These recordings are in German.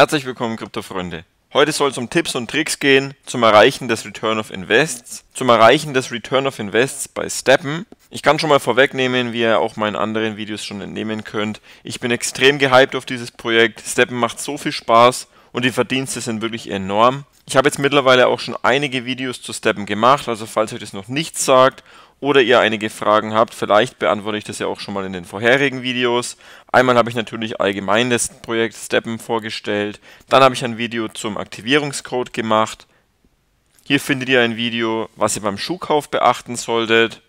Herzlich willkommen, Kryptofreunde. Heute soll es um Tipps und Tricks gehen zum Erreichen des Return of Invests, zum Erreichen des Return of Invests bei Steppen. Ich kann schon mal vorwegnehmen, wie ihr auch meinen anderen Videos schon entnehmen könnt. Ich bin extrem gehypt auf dieses Projekt. Steppen macht so viel Spaß und die Verdienste sind wirklich enorm. Ich habe jetzt mittlerweile auch schon einige Videos zu Steppen gemacht, also falls euch das noch nichts sagt oder ihr einige Fragen habt. Vielleicht beantworte ich das ja auch schon mal in den vorherigen Videos. Einmal habe ich natürlich allgemein das Projekt Steppen vorgestellt. Dann habe ich ein Video zum Aktivierungscode gemacht. Hier findet ihr ein Video, was ihr beim Schuhkauf beachten solltet,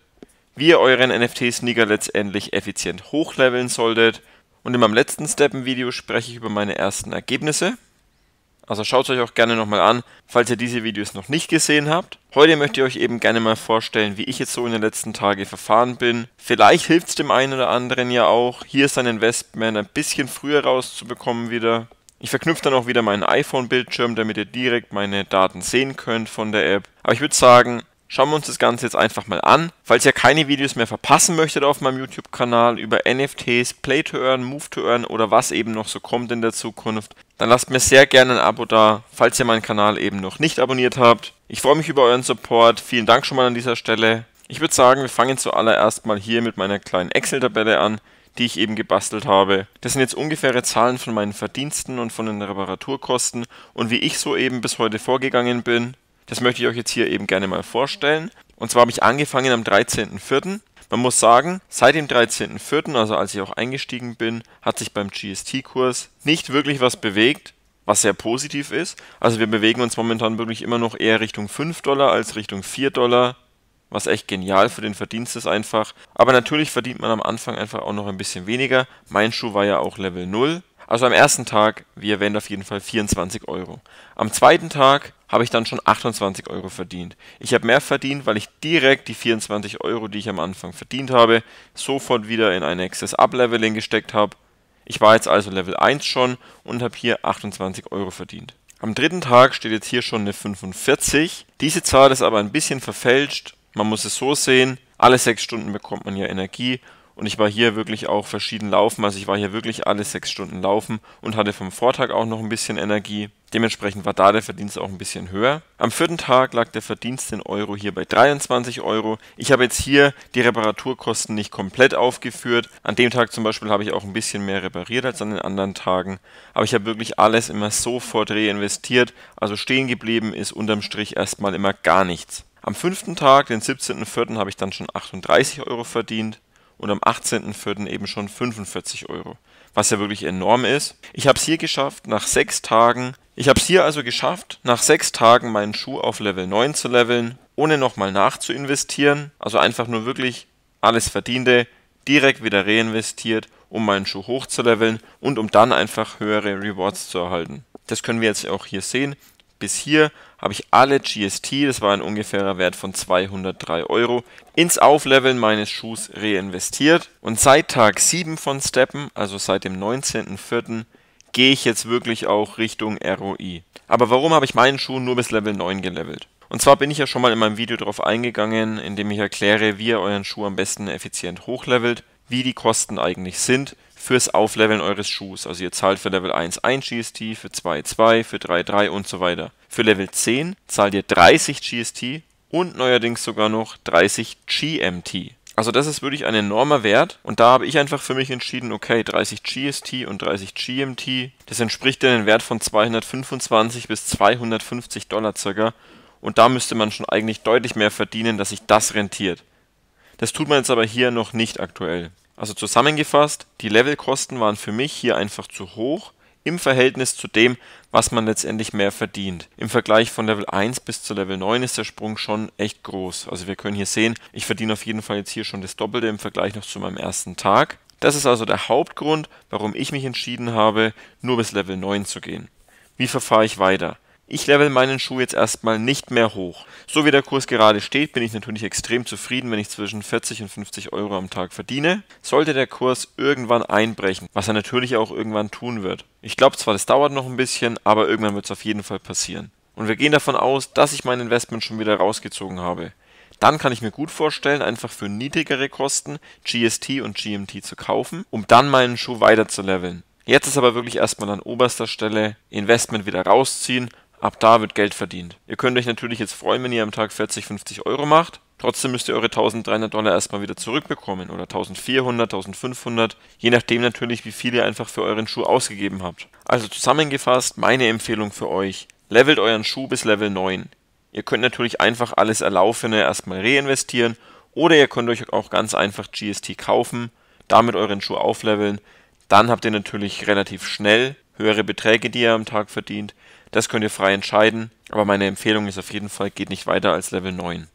wie ihr euren NFT-Sneaker letztendlich effizient hochleveln solltet. Und in meinem letzten Steppen-Video spreche ich über meine ersten Ergebnisse. Also schaut es euch auch gerne nochmal an, falls ihr diese Videos noch nicht gesehen habt. Heute möchte ich euch eben gerne mal vorstellen, wie ich jetzt so in den letzten Tagen verfahren bin. Vielleicht hilft es dem einen oder anderen ja auch, hier sein Investment ein bisschen früher rauszubekommen wieder. Ich verknüpfe dann auch wieder meinen iPhone-Bildschirm, damit ihr direkt meine Daten sehen könnt von der App. Aber ich würde sagen, schauen wir uns das Ganze jetzt einfach mal an. Falls ihr keine Videos mehr verpassen möchtet auf meinem YouTube-Kanal über NFTs, Play to Earn, Move to Earn oder was eben noch so kommt in der Zukunft, dann lasst mir sehr gerne ein Abo da, falls ihr meinen Kanal eben noch nicht abonniert habt. Ich freue mich über euren Support. Vielen Dank schon mal an dieser Stelle. Ich würde sagen, wir fangen zuallererst mal hier mit meiner kleinen Excel-Tabelle an die ich eben gebastelt habe. Das sind jetzt ungefähre Zahlen von meinen Verdiensten und von den Reparaturkosten und wie ich so eben bis heute vorgegangen bin. Das möchte ich euch jetzt hier eben gerne mal vorstellen. Und zwar habe ich angefangen am 13.04. Man muss sagen, seit dem 13.04., also als ich auch eingestiegen bin, hat sich beim GST-Kurs nicht wirklich was bewegt, was sehr positiv ist. Also wir bewegen uns momentan wirklich immer noch eher Richtung 5 Dollar als Richtung 4 Dollar, was echt genial für den Verdienst ist einfach. Aber natürlich verdient man am Anfang einfach auch noch ein bisschen weniger. Mein Schuh war ja auch Level 0. Also am ersten Tag, wie erwähnt, auf jeden Fall 24 Euro. Am zweiten Tag habe ich dann schon 28 Euro verdient. Ich habe mehr verdient, weil ich direkt die 24 Euro, die ich am Anfang verdient habe, sofort wieder in ein Access Up-Leveling gesteckt habe. Ich war jetzt also Level 1 schon und habe hier 28 Euro verdient. Am dritten Tag steht jetzt hier schon eine 45. Diese Zahl ist aber ein bisschen verfälscht. Man muss es so sehen, alle 6 Stunden bekommt man ja Energie und ich war hier wirklich auch verschieden laufen. Also ich war hier wirklich alle sechs Stunden laufen und hatte vom Vortag auch noch ein bisschen Energie. Dementsprechend war da der Verdienst auch ein bisschen höher. Am vierten Tag lag der Verdienst in Euro hier bei 23 Euro. Ich habe jetzt hier die Reparaturkosten nicht komplett aufgeführt. An dem Tag zum Beispiel habe ich auch ein bisschen mehr repariert als an den anderen Tagen. Aber ich habe wirklich alles immer sofort reinvestiert. Also stehen geblieben ist unterm Strich erstmal immer gar nichts. Am fünften Tag, den 17.04., habe ich dann schon 38 Euro verdient und am 18.04. eben schon 45 Euro, was ja wirklich enorm ist. Ich habe es hier geschafft, nach sechs Tagen, ich habe es hier also geschafft, nach sechs Tagen meinen Schuh auf Level 9 zu leveln, ohne nochmal nachzuinvestieren, also einfach nur wirklich alles Verdiente direkt wieder reinvestiert, um meinen Schuh hochzuleveln und um dann einfach höhere Rewards zu erhalten. Das können wir jetzt auch hier sehen. Bis hier habe ich alle GST, das war ein ungefährer Wert von 203 Euro, ins Aufleveln meines Schuhs reinvestiert. Und seit Tag 7 von Steppen, also seit dem 19.04., gehe ich jetzt wirklich auch Richtung ROI. Aber warum habe ich meinen Schuh nur bis Level 9 gelevelt? Und zwar bin ich ja schon mal in meinem Video darauf eingegangen, in dem ich erkläre, wie ihr euren Schuh am besten effizient hochlevelt, wie die Kosten eigentlich sind, fürs Aufleveln eures Schuhs. Also ihr zahlt für Level 1 1 GST, für 2 2, für 3 3 und so weiter. Für Level 10 zahlt ihr 30 GST und neuerdings sogar noch 30 GMT. Also das ist wirklich ein enormer Wert und da habe ich einfach für mich entschieden, okay, 30 GST und 30 GMT, das entspricht einem Wert von 225 bis 250 Dollar circa und da müsste man schon eigentlich deutlich mehr verdienen, dass sich das rentiert. Das tut man jetzt aber hier noch nicht aktuell. Also zusammengefasst, die Levelkosten waren für mich hier einfach zu hoch im Verhältnis zu dem, was man letztendlich mehr verdient. Im Vergleich von Level 1 bis zu Level 9 ist der Sprung schon echt groß. Also wir können hier sehen, ich verdiene auf jeden Fall jetzt hier schon das Doppelte im Vergleich noch zu meinem ersten Tag. Das ist also der Hauptgrund, warum ich mich entschieden habe, nur bis Level 9 zu gehen. Wie verfahre ich weiter? Ich level meinen Schuh jetzt erstmal nicht mehr hoch. So wie der Kurs gerade steht, bin ich natürlich extrem zufrieden, wenn ich zwischen 40 und 50 Euro am Tag verdiene. Sollte der Kurs irgendwann einbrechen, was er natürlich auch irgendwann tun wird. Ich glaube zwar, das dauert noch ein bisschen, aber irgendwann wird es auf jeden Fall passieren. Und wir gehen davon aus, dass ich mein Investment schon wieder rausgezogen habe. Dann kann ich mir gut vorstellen, einfach für niedrigere Kosten GST und GMT zu kaufen, um dann meinen Schuh weiter zu leveln. Jetzt ist aber wirklich erstmal an oberster Stelle Investment wieder rausziehen Ab da wird Geld verdient. Ihr könnt euch natürlich jetzt freuen, wenn ihr am Tag 40, 50 Euro macht. Trotzdem müsst ihr eure 1300 Dollar erstmal wieder zurückbekommen oder 1400, 1500, je nachdem natürlich, wie viel ihr einfach für euren Schuh ausgegeben habt. Also zusammengefasst, meine Empfehlung für euch, levelt euren Schuh bis Level 9. Ihr könnt natürlich einfach alles Erlaufene erstmal reinvestieren oder ihr könnt euch auch ganz einfach GST kaufen, damit euren Schuh aufleveln. Dann habt ihr natürlich relativ schnell höhere Beträge, die ihr am Tag verdient. Das könnt ihr frei entscheiden, aber meine Empfehlung ist auf jeden Fall, geht nicht weiter als Level 9.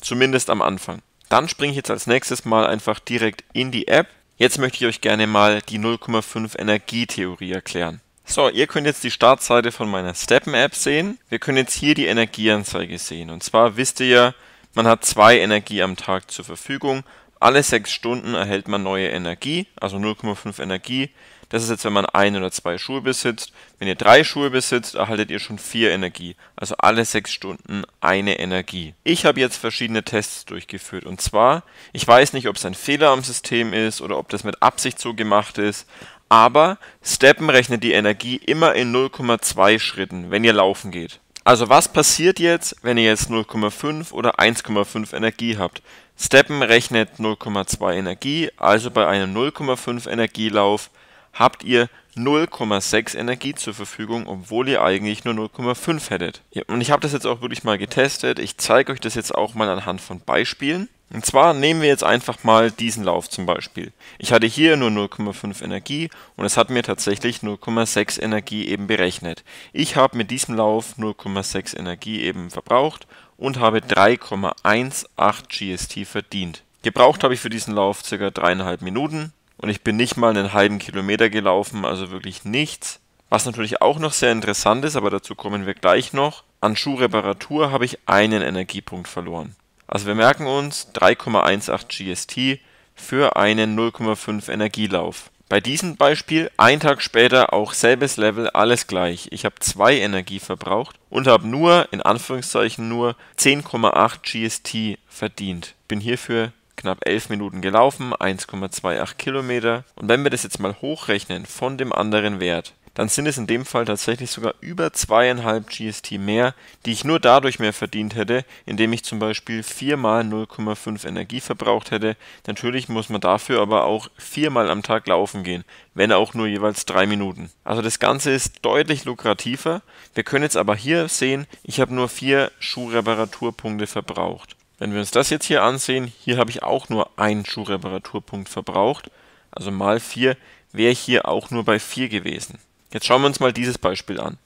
Zumindest am Anfang. Dann springe ich jetzt als nächstes mal einfach direkt in die App. Jetzt möchte ich euch gerne mal die 0,5 Energietheorie erklären. So, ihr könnt jetzt die Startseite von meiner Steppen-App sehen. Wir können jetzt hier die Energieanzeige sehen. Und zwar wisst ihr ja, man hat zwei Energie am Tag zur Verfügung. Alle sechs Stunden erhält man neue Energie, also 0,5 Energie. Das ist jetzt, wenn man ein oder zwei Schuhe besitzt. Wenn ihr drei Schuhe besitzt, erhaltet ihr schon vier Energie. Also alle sechs Stunden eine Energie. Ich habe jetzt verschiedene Tests durchgeführt. Und zwar, ich weiß nicht, ob es ein Fehler am System ist oder ob das mit Absicht so gemacht ist. Aber Steppen rechnet die Energie immer in 0,2 Schritten, wenn ihr laufen geht. Also was passiert jetzt, wenn ihr jetzt 0,5 oder 1,5 Energie habt? Steppen rechnet 0,2 Energie, also bei einem 0,5 Energielauf habt ihr 0,6 Energie zur Verfügung, obwohl ihr eigentlich nur 0,5 hättet. Und ich habe das jetzt auch wirklich mal getestet. Ich zeige euch das jetzt auch mal anhand von Beispielen. Und zwar nehmen wir jetzt einfach mal diesen Lauf zum Beispiel. Ich hatte hier nur 0,5 Energie und es hat mir tatsächlich 0,6 Energie eben berechnet. Ich habe mit diesem Lauf 0,6 Energie eben verbraucht und habe 3,18 GST verdient. Gebraucht habe ich für diesen Lauf ca. 3,5 Minuten. Und ich bin nicht mal einen halben Kilometer gelaufen, also wirklich nichts. Was natürlich auch noch sehr interessant ist, aber dazu kommen wir gleich noch. An Schuhreparatur habe ich einen Energiepunkt verloren. Also wir merken uns 3,18 GST für einen 0,5 Energielauf. Bei diesem Beispiel ein Tag später auch selbes Level, alles gleich. Ich habe zwei Energie verbraucht und habe nur, in Anführungszeichen nur, 10,8 GST verdient. Bin hierfür knapp 11 Minuten gelaufen, 1,28 Kilometer. Und wenn wir das jetzt mal hochrechnen von dem anderen Wert, dann sind es in dem Fall tatsächlich sogar über zweieinhalb GST mehr, die ich nur dadurch mehr verdient hätte, indem ich zum Beispiel viermal 0,5 Energie verbraucht hätte. Natürlich muss man dafür aber auch viermal am Tag laufen gehen, wenn auch nur jeweils drei Minuten. Also das Ganze ist deutlich lukrativer. Wir können jetzt aber hier sehen, ich habe nur vier Schuhreparaturpunkte verbraucht. Wenn wir uns das jetzt hier ansehen, hier habe ich auch nur einen Schuhreparaturpunkt verbraucht, also mal 4 wäre hier auch nur bei 4 gewesen. Jetzt schauen wir uns mal dieses Beispiel an.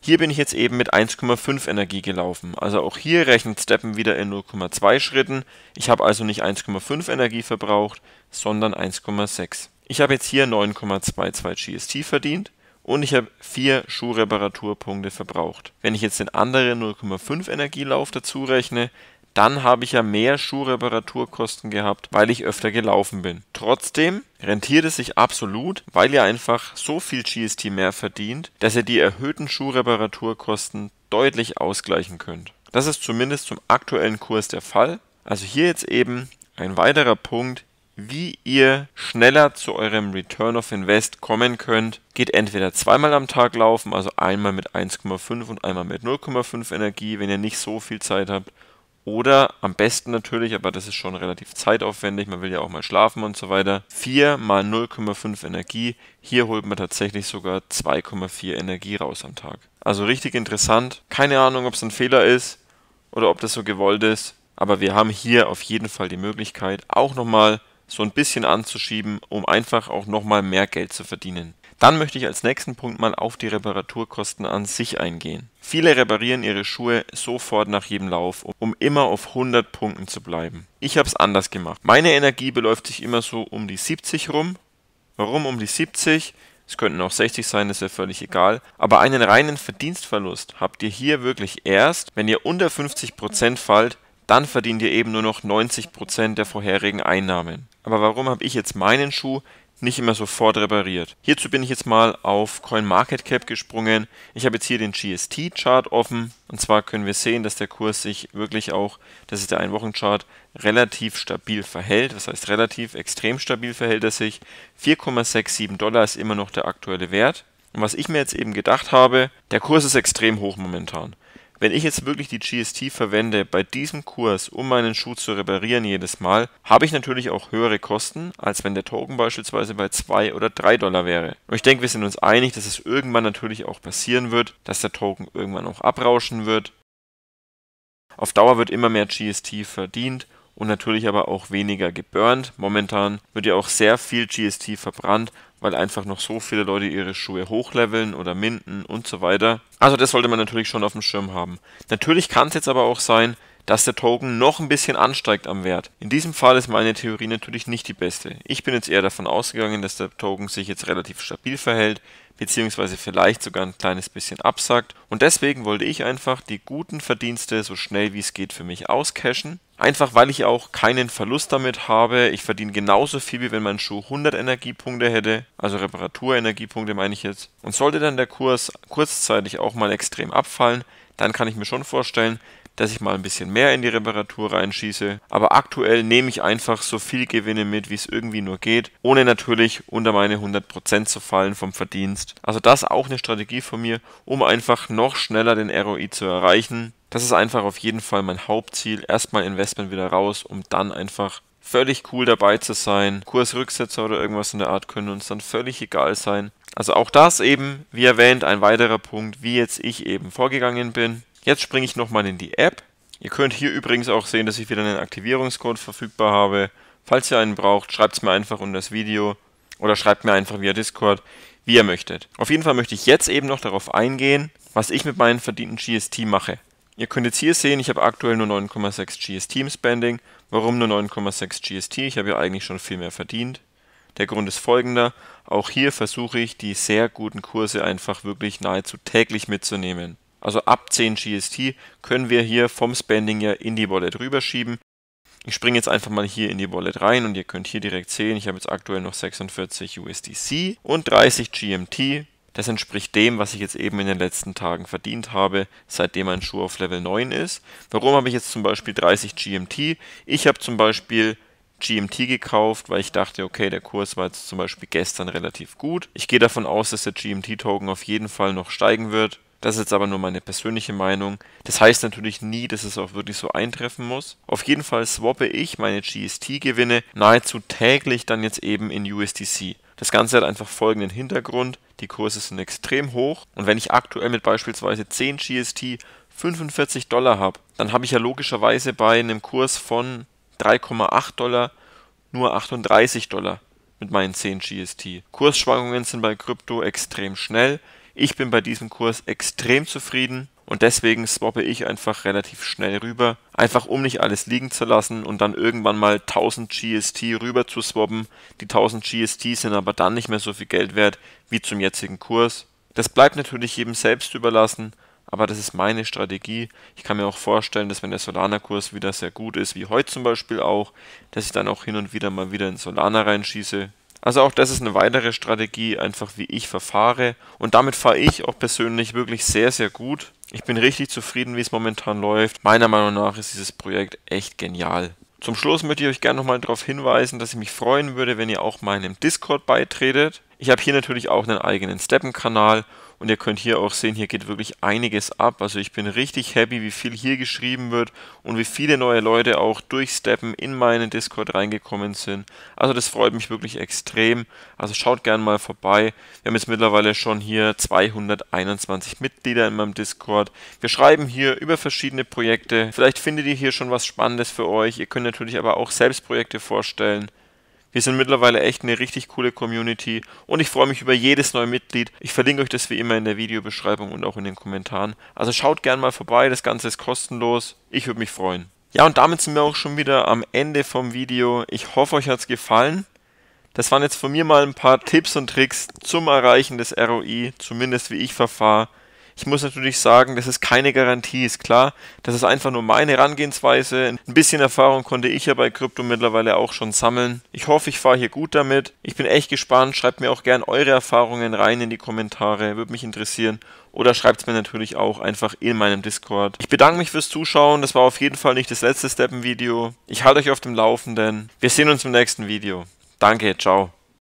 Hier bin ich jetzt eben mit 1,5 Energie gelaufen, also auch hier rechnet Steppen wieder in 0,2 Schritten. Ich habe also nicht 1,5 Energie verbraucht, sondern 1,6. Ich habe jetzt hier 9,22 GST verdient und ich habe 4 Schuhreparaturpunkte verbraucht. Wenn ich jetzt den anderen 0,5 Energielauf dazu rechne, dann habe ich ja mehr Schuhreparaturkosten gehabt, weil ich öfter gelaufen bin. Trotzdem rentiert es sich absolut, weil ihr einfach so viel GST mehr verdient, dass ihr die erhöhten Schuhreparaturkosten deutlich ausgleichen könnt. Das ist zumindest zum aktuellen Kurs der Fall. Also hier jetzt eben ein weiterer Punkt, wie ihr schneller zu eurem Return of Invest kommen könnt, geht entweder zweimal am Tag laufen, also einmal mit 1,5 und einmal mit 0,5 Energie, wenn ihr nicht so viel Zeit habt, oder am besten natürlich, aber das ist schon relativ zeitaufwendig, man will ja auch mal schlafen und so weiter. 4 mal 0,5 Energie, hier holt man tatsächlich sogar 2,4 Energie raus am Tag. Also richtig interessant. Keine Ahnung, ob es ein Fehler ist oder ob das so gewollt ist, aber wir haben hier auf jeden Fall die Möglichkeit, auch nochmal so ein bisschen anzuschieben, um einfach auch nochmal mehr Geld zu verdienen. Dann möchte ich als nächsten Punkt mal auf die Reparaturkosten an sich eingehen. Viele reparieren ihre Schuhe sofort nach jedem Lauf, um immer auf 100 Punkten zu bleiben. Ich habe es anders gemacht. Meine Energie beläuft sich immer so um die 70 rum. Warum um die 70? Es könnten auch 60 sein, ist ja völlig egal. Aber einen reinen Verdienstverlust habt ihr hier wirklich erst, wenn ihr unter 50% fallt, dann verdient ihr eben nur noch 90% der vorherigen Einnahmen. Aber warum habe ich jetzt meinen Schuh nicht immer sofort repariert. Hierzu bin ich jetzt mal auf CoinMarketCap gesprungen. Ich habe jetzt hier den GST-Chart offen. Und zwar können wir sehen, dass der Kurs sich wirklich auch, das ist der Einwochenchart, relativ stabil verhält. Das heißt, relativ extrem stabil verhält er sich. 4,67 Dollar ist immer noch der aktuelle Wert. Und was ich mir jetzt eben gedacht habe, der Kurs ist extrem hoch momentan. Wenn ich jetzt wirklich die GST verwende bei diesem Kurs, um meinen Schuh zu reparieren jedes Mal, habe ich natürlich auch höhere Kosten, als wenn der Token beispielsweise bei 2 oder 3 Dollar wäre. Und ich denke, wir sind uns einig, dass es irgendwann natürlich auch passieren wird, dass der Token irgendwann auch abrauschen wird. Auf Dauer wird immer mehr GST verdient und natürlich aber auch weniger geburnt. Momentan wird ja auch sehr viel GST verbrannt, weil einfach noch so viele Leute ihre Schuhe hochleveln oder minden und so weiter. Also das sollte man natürlich schon auf dem Schirm haben. Natürlich kann es jetzt aber auch sein, dass der Token noch ein bisschen ansteigt am Wert. In diesem Fall ist meine Theorie natürlich nicht die beste. Ich bin jetzt eher davon ausgegangen, dass der Token sich jetzt relativ stabil verhält, beziehungsweise vielleicht sogar ein kleines bisschen absackt. Und deswegen wollte ich einfach die guten Verdienste so schnell wie es geht für mich auscashen. Einfach weil ich auch keinen Verlust damit habe. Ich verdiene genauso viel, wie wenn mein Schuh 100 Energiepunkte hätte. Also Reparaturenergiepunkte meine ich jetzt. Und sollte dann der Kurs kurzzeitig auch mal extrem abfallen, dann kann ich mir schon vorstellen, dass ich mal ein bisschen mehr in die Reparatur reinschieße. Aber aktuell nehme ich einfach so viel Gewinne mit, wie es irgendwie nur geht, ohne natürlich unter meine 100% zu fallen vom Verdienst. Also das auch eine Strategie von mir, um einfach noch schneller den ROI zu erreichen. Das ist einfach auf jeden Fall mein Hauptziel. Erstmal Investment wieder raus, um dann einfach völlig cool dabei zu sein. Kursrücksetzer oder irgendwas in der Art können uns dann völlig egal sein. Also auch das eben, wie erwähnt, ein weiterer Punkt, wie jetzt ich eben vorgegangen bin. Jetzt springe ich nochmal in die App. Ihr könnt hier übrigens auch sehen, dass ich wieder einen Aktivierungscode verfügbar habe. Falls ihr einen braucht, schreibt es mir einfach unter das Video oder schreibt mir einfach via Discord, wie ihr möchtet. Auf jeden Fall möchte ich jetzt eben noch darauf eingehen, was ich mit meinen verdienten GST mache. Ihr könnt jetzt hier sehen, ich habe aktuell nur 9,6 GST im Spending. Warum nur 9,6 GST? Ich habe ja eigentlich schon viel mehr verdient. Der Grund ist folgender. Auch hier versuche ich, die sehr guten Kurse einfach wirklich nahezu täglich mitzunehmen also ab 10 GST, können wir hier vom Spending ja in die Wallet rüberschieben. Ich springe jetzt einfach mal hier in die Wallet rein und ihr könnt hier direkt sehen, ich habe jetzt aktuell noch 46 USDC und 30 GMT. Das entspricht dem, was ich jetzt eben in den letzten Tagen verdient habe, seitdem mein Schuh auf Level 9 ist. Warum habe ich jetzt zum Beispiel 30 GMT? Ich habe zum Beispiel GMT gekauft, weil ich dachte, okay, der Kurs war jetzt zum Beispiel gestern relativ gut. Ich gehe davon aus, dass der GMT-Token auf jeden Fall noch steigen wird. Das ist jetzt aber nur meine persönliche Meinung. Das heißt natürlich nie, dass es auch wirklich so eintreffen muss. Auf jeden Fall swappe ich meine GST-Gewinne nahezu täglich dann jetzt eben in USDC. Das Ganze hat einfach folgenden Hintergrund. Die Kurse sind extrem hoch und wenn ich aktuell mit beispielsweise 10 GST 45 Dollar habe, dann habe ich ja logischerweise bei einem Kurs von 3,8 Dollar nur 38 Dollar mit meinen 10 GST. Kursschwankungen sind bei Krypto extrem schnell. Ich bin bei diesem Kurs extrem zufrieden und deswegen swappe ich einfach relativ schnell rüber, einfach um nicht alles liegen zu lassen und dann irgendwann mal 1000 GST rüber zu swappen. Die 1000 GST sind aber dann nicht mehr so viel Geld wert wie zum jetzigen Kurs. Das bleibt natürlich jedem selbst überlassen, aber das ist meine Strategie. Ich kann mir auch vorstellen, dass wenn der Solana-Kurs wieder sehr gut ist, wie heute zum Beispiel auch, dass ich dann auch hin und wieder mal wieder in Solana reinschieße. Also auch das ist eine weitere Strategie, einfach wie ich verfahre. Und damit fahre ich auch persönlich wirklich sehr, sehr gut. Ich bin richtig zufrieden, wie es momentan läuft. Meiner Meinung nach ist dieses Projekt echt genial. Zum Schluss möchte ich euch gerne nochmal darauf hinweisen, dass ich mich freuen würde, wenn ihr auch meinem Discord beitretet. Ich habe hier natürlich auch einen eigenen Steppen-Kanal und ihr könnt hier auch sehen, hier geht wirklich einiges ab. Also ich bin richtig happy, wie viel hier geschrieben wird und wie viele neue Leute auch durch Steppen in meinen Discord reingekommen sind. Also das freut mich wirklich extrem. Also schaut gerne mal vorbei. Wir haben jetzt mittlerweile schon hier 221 Mitglieder in meinem Discord. Wir schreiben hier über verschiedene Projekte. Vielleicht findet ihr hier schon was Spannendes für euch. Ihr könnt natürlich aber auch selbst Projekte vorstellen. Wir sind mittlerweile echt eine richtig coole Community und ich freue mich über jedes neue Mitglied. Ich verlinke euch das wie immer in der Videobeschreibung und auch in den Kommentaren. Also schaut gerne mal vorbei, das Ganze ist kostenlos. Ich würde mich freuen. Ja, und damit sind wir auch schon wieder am Ende vom Video. Ich hoffe, euch hat es gefallen. Das waren jetzt von mir mal ein paar Tipps und Tricks zum Erreichen des ROI, zumindest wie ich verfahre. Ich muss natürlich sagen, das ist keine Garantie, ist klar. Das ist einfach nur meine Herangehensweise. Ein bisschen Erfahrung konnte ich ja bei Krypto mittlerweile auch schon sammeln. Ich hoffe, ich fahre hier gut damit. Ich bin echt gespannt. Schreibt mir auch gern eure Erfahrungen rein in die Kommentare. Würde mich interessieren. Oder schreibt es mir natürlich auch einfach in meinem Discord. Ich bedanke mich fürs Zuschauen. Das war auf jeden Fall nicht das letzte Steppen-Video. Ich halte euch auf dem Laufenden. Wir sehen uns im nächsten Video. Danke, ciao.